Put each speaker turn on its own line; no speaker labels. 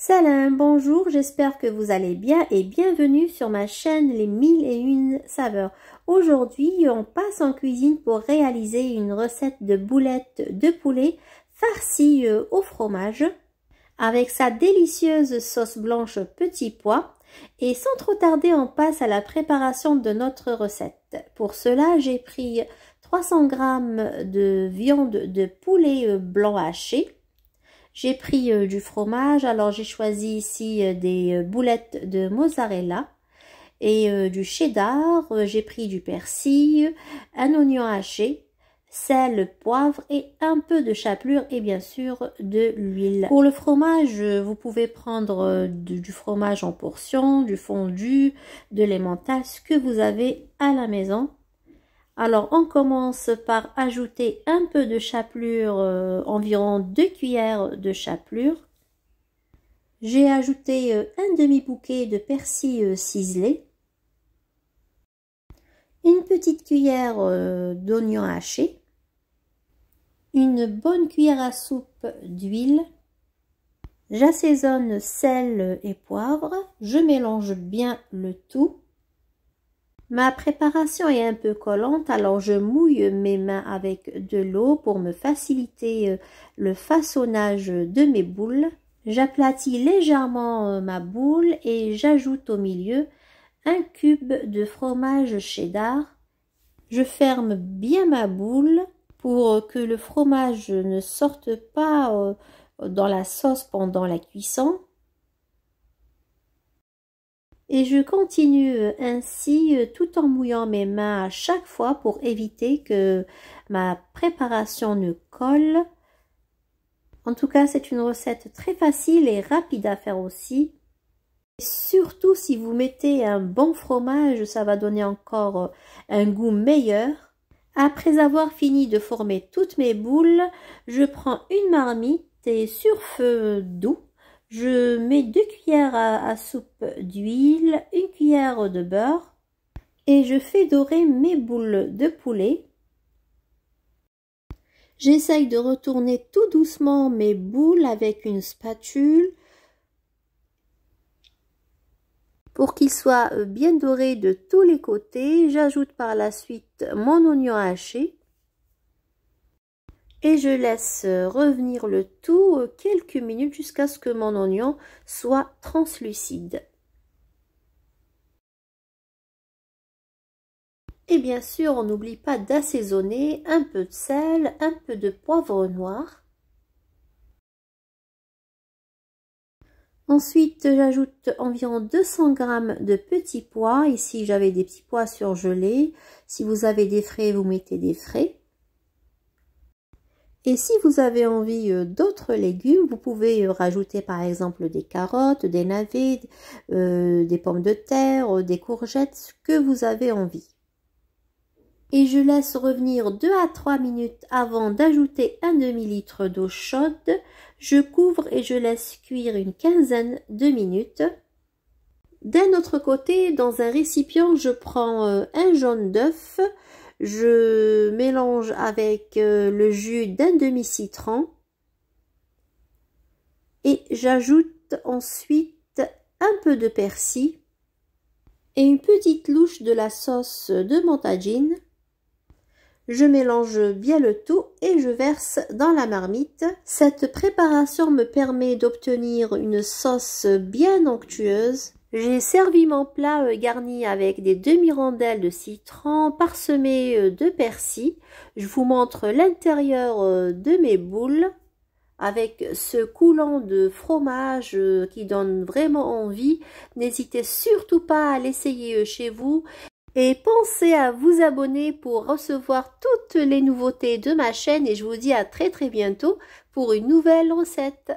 Salam, bonjour, j'espère que vous allez bien et bienvenue sur ma chaîne Les et une saveurs. Aujourd'hui, on passe en cuisine pour réaliser une recette de boulettes de poulet farcie euh, au fromage avec sa délicieuse sauce blanche petit pois. Et sans trop tarder, on passe à la préparation de notre recette. Pour cela, j'ai pris 300 g de viande de poulet euh, blanc haché, j'ai pris euh, du fromage, alors j'ai choisi ici euh, des euh, boulettes de mozzarella et du cheddar, j'ai pris du persil, un oignon haché, sel, poivre et un peu de chapelure et bien sûr de l'huile. Pour le fromage, vous pouvez prendre du, fromage en portion, du fondu, de l'emmental, ce que vous avez à la maison. Alors on commence par ajouter un peu de chapelure, euh, environ 2 cuillères de chapelure. J'ai ajouté euh, un demi-bouquet de persil euh, ciselé, une petite cuillère d'oignon haché, une bonne cuillère à soupe d'huile, j'assaisonne sel et poivre, je mélange bien le tout Ma préparation est un peu collante, alors je mouille mes mains avec de l'eau pour me faciliter euh, le façonnage de mes boules. J'aplatis légèrement euh, ma boule et j'ajoute au milieu un cube de fromage cheddar. Je ferme bien ma boule pour que le fromage ne sorte pas euh, dans la sauce pendant la cuisson. Et je continue euh, ainsi euh, tout en mouillant mes mains à chaque fois pour éviter que ma préparation ne colle. En tout cas, c'est une recette très facile et rapide à faire aussi. Et surtout si vous mettez un bon fromage, ça va donner encore euh, un goût meilleur. Après avoir fini de former toutes mes boules, je prends une marmite et sur feu doux, je mets deux cuillères à, soupe d'huile, une cuillère de beurre et je fais dorer mes boules de poulet. J'essaye de retourner tout doucement mes boules avec une spatule Pour qu'il soit bien doré de tous les côtés, j'ajoute par la suite mon oignon haché et je laisse euh, revenir le tout euh, quelques minutes jusqu'à ce que mon oignon soit translucide. Et bien sûr, on n'oublie pas d'assaisonner un peu de sel, un peu de poivre noir. Ensuite, j'ajoute environ 200 g de petits pois. Ici, j'avais des petits pois surgelés. Si vous avez des frais, vous mettez des frais. Et si vous avez envie euh, d'autres légumes, vous pouvez euh, rajouter par exemple des carottes, des navets, euh, des pommes de terre, des courgettes, ce que vous avez envie. Et je laisse revenir 2 à 3 minutes avant d'ajouter un demi-litre d'eau chaude. Je couvre et je laisse cuire une quinzaine de minutes. D'un autre côté, dans un récipient, je prends un jaune d'œuf, je mélange avec euh, le jus d'un demi-citron. Et j'ajoute ensuite un peu de persil et une petite louche de la sauce de montagine. Je mélange bien le tout et je verse dans la marmite. Cette préparation me permet d'obtenir une sauce bien onctueuse j'ai servi mon plat euh, garni avec des demi-rondelles de citron parsemées euh, de persil. Je vous montre l'intérieur euh, de mes boules avec ce coulant de fromage qui donne vraiment envie. N'hésitez surtout pas à l'essayer chez vous et pensez à vous abonner pour recevoir toutes les nouveautés de ma chaîne et je vous dis à très très bientôt pour une nouvelle recette.